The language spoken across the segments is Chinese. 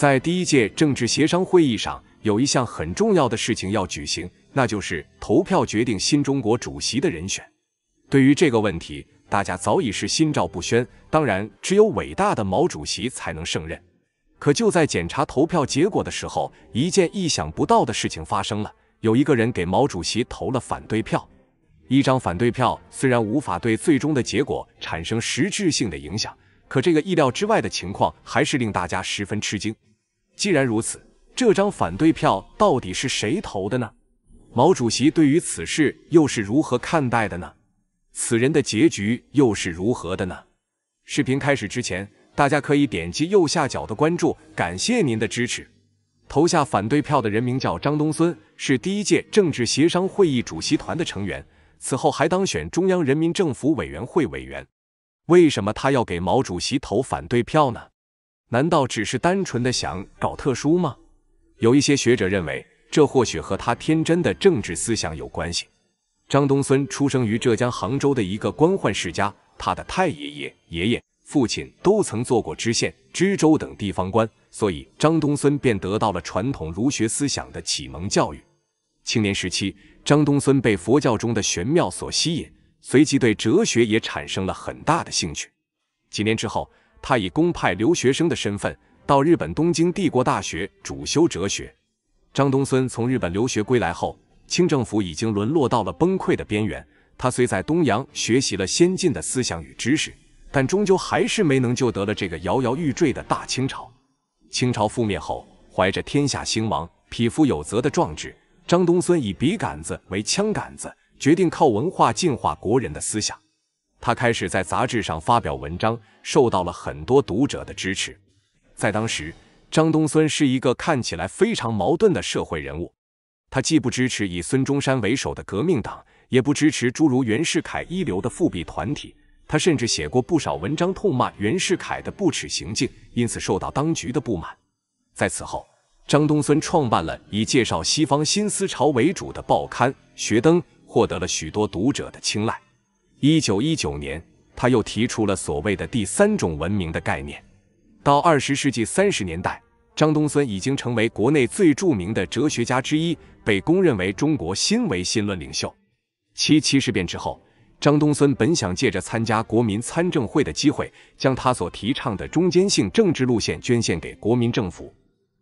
在第一届政治协商会议上，有一项很重要的事情要举行，那就是投票决定新中国主席的人选。对于这个问题，大家早已是心照不宣。当然，只有伟大的毛主席才能胜任。可就在检查投票结果的时候，一件意想不到的事情发生了：有一个人给毛主席投了反对票。一张反对票虽然无法对最终的结果产生实质性的影响，可这个意料之外的情况还是令大家十分吃惊。既然如此，这张反对票到底是谁投的呢？毛主席对于此事又是如何看待的呢？此人的结局又是如何的呢？视频开始之前，大家可以点击右下角的关注，感谢您的支持。投下反对票的人名叫张东荪，是第一届政治协商会议主席团的成员，此后还当选中央人民政府委员会委员。为什么他要给毛主席投反对票呢？难道只是单纯的想搞特殊吗？有一些学者认为，这或许和他天真的政治思想有关系。张东荪出生于浙江杭州的一个官宦世家，他的太爷爷、爷爷、父亲都曾做过知县、知州等地方官，所以张东荪便得到了传统儒学思想的启蒙教育。青年时期，张东荪被佛教中的玄妙所吸引，随即对哲学也产生了很大的兴趣。几年之后。他以公派留学生的身份到日本东京帝国大学主修哲学。张东荪从日本留学归来后，清政府已经沦落到了崩溃的边缘。他虽在东洋学习了先进的思想与知识，但终究还是没能救得了这个摇摇欲坠的大清朝。清朝覆灭后，怀着“天下兴亡，匹夫有责”的壮志，张东荪以笔杆子为枪杆子，决定靠文化净化国人的思想。他开始在杂志上发表文章，受到了很多读者的支持。在当时，张东荪是一个看起来非常矛盾的社会人物，他既不支持以孙中山为首的革命党，也不支持诸如袁世凯一流的复辟团体。他甚至写过不少文章痛骂袁世凯的不耻行径，因此受到当局的不满。在此后，张东荪创办了以介绍西方新思潮为主的报刊《学灯》，获得了许多读者的青睐。一九一九年，他又提出了所谓的第三种文明的概念。到二十世纪三十年代，张东荪已经成为国内最著名的哲学家之一，被公认为中国新唯心论领袖。七七事变之后，张东荪本想借着参加国民参政会的机会，将他所提倡的中间性政治路线捐献给国民政府。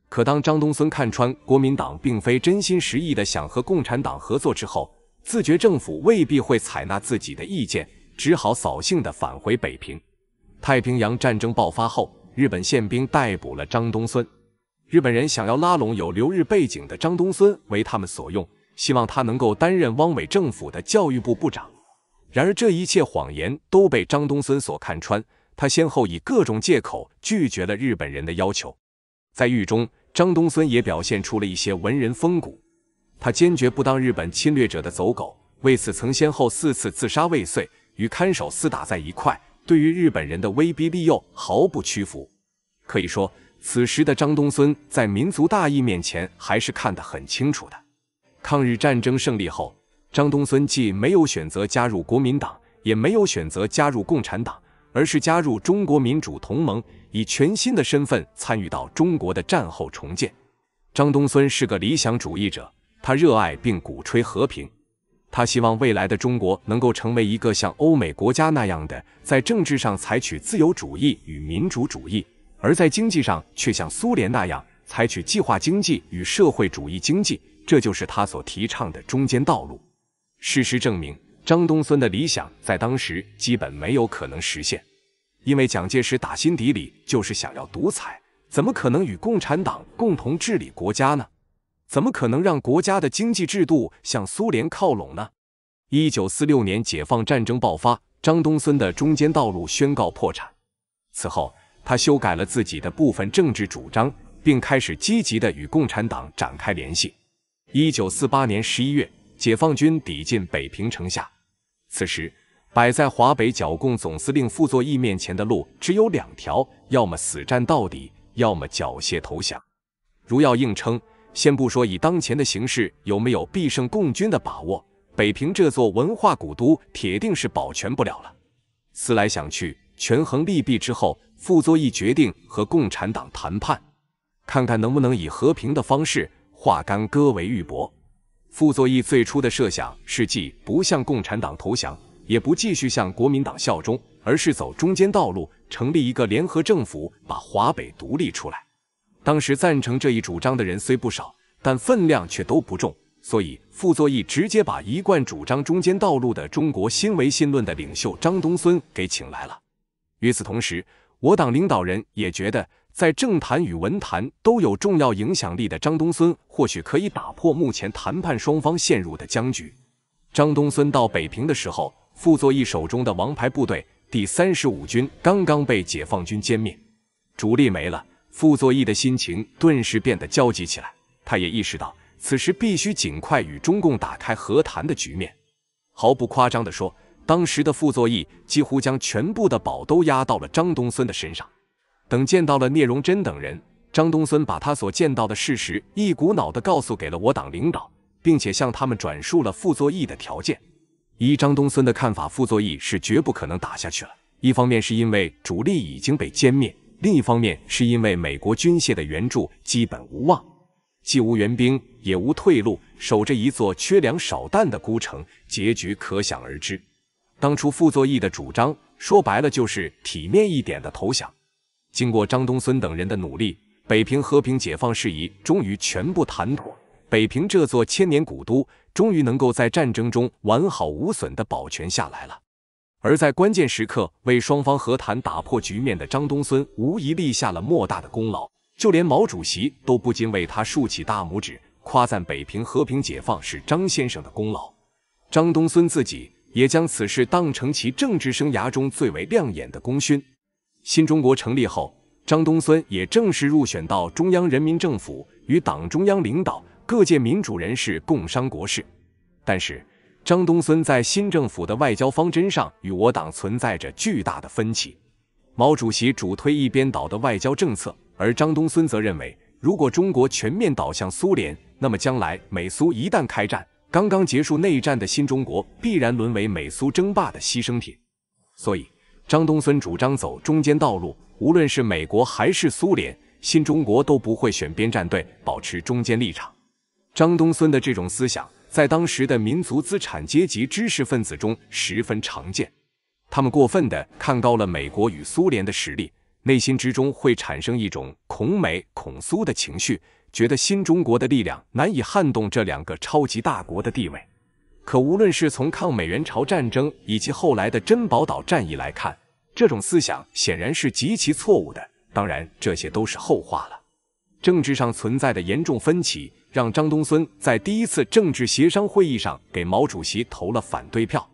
可当张东荪看穿国民党并非真心实意的想和共产党合作之后，自觉政府未必会采纳自己的意见，只好扫兴地返回北平。太平洋战争爆发后，日本宪兵逮捕了张东荪。日本人想要拉拢有留日背景的张东荪为他们所用，希望他能够担任汪伪政府的教育部部长。然而，这一切谎言都被张东荪所看穿，他先后以各种借口拒绝了日本人的要求。在狱中，张东荪也表现出了一些文人风骨。他坚决不当日本侵略者的走狗，为此曾先后四次自杀未遂，与看守厮打在一块，对于日本人的威逼利诱毫不屈服。可以说，此时的张东荪在民族大义面前还是看得很清楚的。抗日战争胜利后，张东荪既没有选择加入国民党，也没有选择加入共产党，而是加入中国民主同盟，以全新的身份参与到中国的战后重建。张东荪是个理想主义者。他热爱并鼓吹和平，他希望未来的中国能够成为一个像欧美国家那样的，在政治上采取自由主义与民主主义，而在经济上却像苏联那样采取计划经济与社会主义经济。这就是他所提倡的中间道路。事实证明，张东荪的理想在当时基本没有可能实现，因为蒋介石打心底里就是想要独裁，怎么可能与共产党共同治理国家呢？怎么可能让国家的经济制度向苏联靠拢呢？一九四六年解放战争爆发，张东荪的中间道路宣告破产。此后，他修改了自己的部分政治主张，并开始积极的与共产党展开联系。一九四八年十一月，解放军抵近北平城下，此时摆在华北剿共总司令傅作义面前的路只有两条：要么死战到底，要么缴械投降。如要硬撑。先不说以当前的形势有没有必胜共军的把握，北平这座文化古都铁定是保全不了了。思来想去，权衡利弊之后，傅作义决定和共产党谈判，看看能不能以和平的方式化干戈为玉帛。傅作义最初的设想是，既不向共产党投降，也不继续向国民党效忠，而是走中间道路，成立一个联合政府，把华北独立出来。当时赞成这一主张的人虽不少，但分量却都不重，所以傅作义直接把一贯主张中间道路的中国新维新论的领袖张东荪给请来了。与此同时，我党领导人也觉得，在政坛与文坛都有重要影响力的张东荪，或许可以打破目前谈判双方陷入的僵局。张东荪到北平的时候，傅作义手中的王牌部队第三十五军刚刚被解放军歼灭，主力没了。傅作义的心情顿时变得焦急起来，他也意识到此时必须尽快与中共打开和谈的局面。毫不夸张地说，当时的傅作义几乎将全部的宝都压到了张东荪的身上。等见到了聂荣臻等人，张东荪把他所见到的事实一股脑的告诉给了我党领导，并且向他们转述了傅作义的条件。依张东荪的看法，傅作义是绝不可能打下去了。一方面是因为主力已经被歼灭。另一方面，是因为美国军械的援助基本无望，既无援兵，也无退路，守着一座缺粮少弹的孤城，结局可想而知。当初傅作义的主张，说白了就是体面一点的投降。经过张东荪等人的努力，北平和平解放事宜终于全部谈妥，北平这座千年古都，终于能够在战争中完好无损地保全下来了。而在关键时刻为双方和谈打破局面的张东荪，无疑立下了莫大的功劳。就连毛主席都不禁为他竖起大拇指，夸赞北平和平解放是张先生的功劳。张东荪自己也将此事当成其政治生涯中最为亮眼的功勋。新中国成立后，张东荪也正式入选到中央人民政府，与党中央领导各界民主人士共商国事。但是，张东荪在新政府的外交方针上与我党存在着巨大的分歧。毛主席主推一边倒的外交政策，而张东荪则认为，如果中国全面倒向苏联，那么将来美苏一旦开战，刚刚结束内战的新中国必然沦为美苏争霸的牺牲品。所以，张东荪主张走中间道路，无论是美国还是苏联，新中国都不会选边站队，保持中间立场。张东荪的这种思想。在当时的民族资产阶级知识分子中十分常见，他们过分的看高了美国与苏联的实力，内心之中会产生一种恐美恐苏的情绪，觉得新中国的力量难以撼动这两个超级大国的地位。可无论是从抗美援朝战争以及后来的珍宝岛战役来看，这种思想显然是极其错误的。当然，这些都是后话了。政治上存在的严重分歧。让张东孙在第一次政治协商会议上给毛主席投了反对票，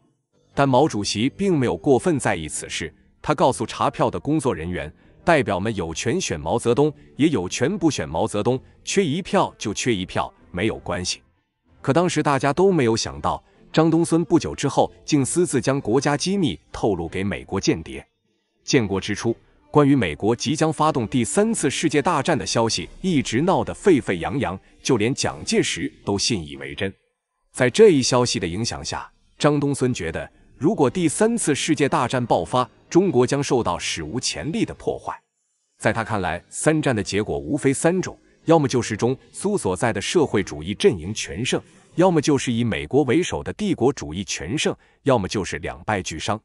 但毛主席并没有过分在意此事。他告诉查票的工作人员：“代表们有权选毛泽东，也有权不选毛泽东，缺一票就缺一票，没有关系。”可当时大家都没有想到，张东孙不久之后竟私自将国家机密透露给美国间谍。建国之初。关于美国即将发动第三次世界大战的消息一直闹得沸沸扬扬，就连蒋介石都信以为真。在这一消息的影响下，张东荪觉得，如果第三次世界大战爆发，中国将受到史无前例的破坏。在他看来，三战的结果无非三种：要么就是中苏所在的社会主义阵营全胜，要么就是以美国为首的帝国主义全胜，要么就是两败俱伤。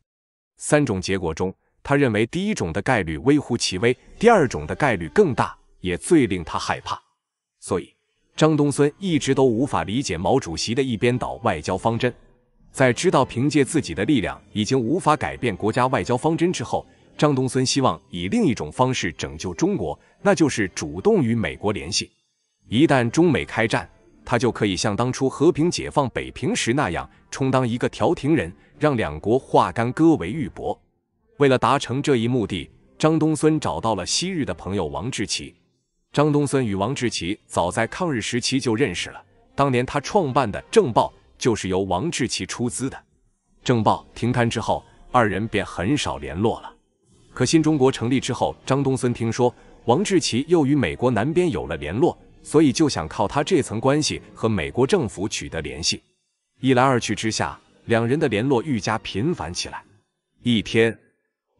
三种结果中，他认为第一种的概率微乎其微，第二种的概率更大，也最令他害怕。所以张东荪一直都无法理解毛主席的一边倒外交方针。在知道凭借自己的力量已经无法改变国家外交方针之后，张东荪希望以另一种方式拯救中国，那就是主动与美国联系。一旦中美开战，他就可以像当初和平解放北平时那样，充当一个调停人，让两国化干戈为玉帛。为了达成这一目的，张东孙找到了昔日的朋友王志奇。张东孙与王志奇早在抗日时期就认识了，当年他创办的《政报》就是由王志奇出资的。《政报》停刊之后，二人便很少联络了。可新中国成立之后，张东孙听说王志奇又与美国南边有了联络，所以就想靠他这层关系和美国政府取得联系。一来二去之下，两人的联络愈加频繁起来。一天。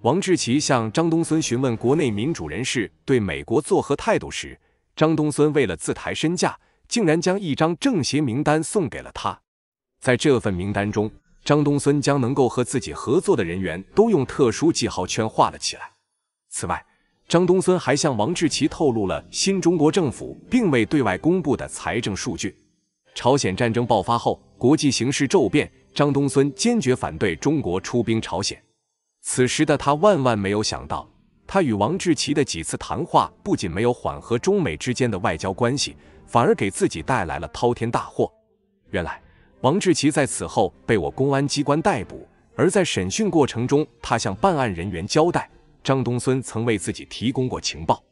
王志奇向张东荪询问国内民主人士对美国作何态度时，张东荪为了自抬身价，竟然将一张政协名单送给了他。在这份名单中，张东荪将能够和自己合作的人员都用特殊记号圈画了起来。此外，张东荪还向王志奇透露了新中国政府并未对外公布的财政数据。朝鲜战争爆发后，国际形势骤变，张东荪坚决反对中国出兵朝鲜。此时的他万万没有想到，他与王志奇的几次谈话不仅没有缓和中美之间的外交关系，反而给自己带来了滔天大祸。原来，王志奇在此后被我公安机关逮捕，而在审讯过程中，他向办案人员交代，张东孙曾为自己提供过情报。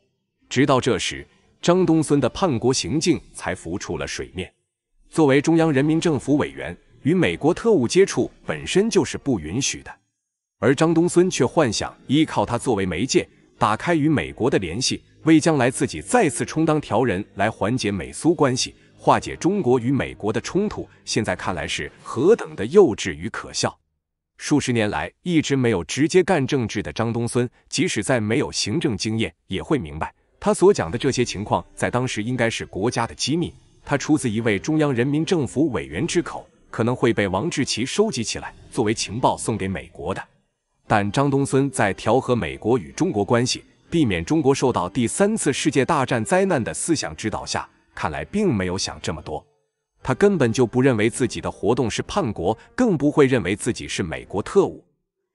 直到这时，张东孙的叛国行径才浮出了水面。作为中央人民政府委员，与美国特务接触本身就是不允许的。而张东荪却幻想依靠他作为媒介，打开与美国的联系，为将来自己再次充当调人来缓解美苏关系，化解中国与美国的冲突。现在看来是何等的幼稚与可笑！数十年来一直没有直接干政治的张东荪，即使在没有行政经验，也会明白他所讲的这些情况在当时应该是国家的机密。他出自一位中央人民政府委员之口，可能会被王志奇收集起来，作为情报送给美国的。但张东荪在调和美国与中国关系、避免中国受到第三次世界大战灾难的思想指导下，看来并没有想这么多。他根本就不认为自己的活动是叛国，更不会认为自己是美国特务。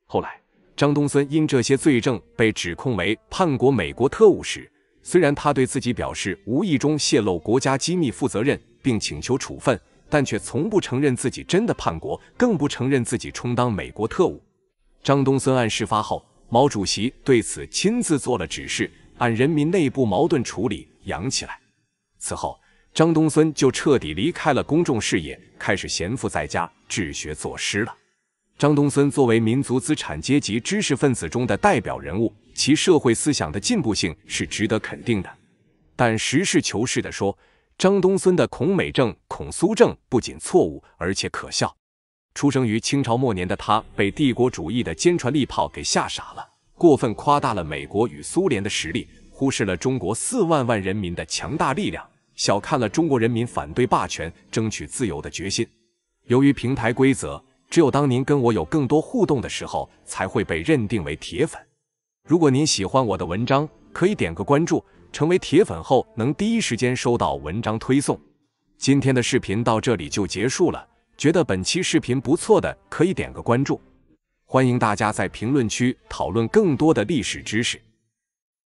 后来，张东荪因这些罪证被指控为叛国、美国特务时，虽然他对自己表示无意中泄露国家机密负责任，并请求处分，但却从不承认自己真的叛国，更不承认自己充当美国特务。张东荪案事发后，毛主席对此亲自做了指示，按人民内部矛盾处理，养起来。此后，张东荪就彻底离开了公众视野，开始闲赋在家治学作诗了。张东荪作为民族资产阶级知识分子中的代表人物，其社会思想的进步性是值得肯定的。但实事求是地说，张东荪的“孔美政”“孔苏政”不仅错误，而且可笑。出生于清朝末年的他，被帝国主义的坚船利炮给吓傻了，过分夸大了美国与苏联的实力，忽视了中国四万万人民的强大力量，小看了中国人民反对霸权、争取自由的决心。由于平台规则，只有当您跟我有更多互动的时候，才会被认定为铁粉。如果您喜欢我的文章，可以点个关注，成为铁粉后能第一时间收到文章推送。今天的视频到这里就结束了。觉得本期视频不错的，可以点个关注。欢迎大家在评论区讨论更多的历史知识。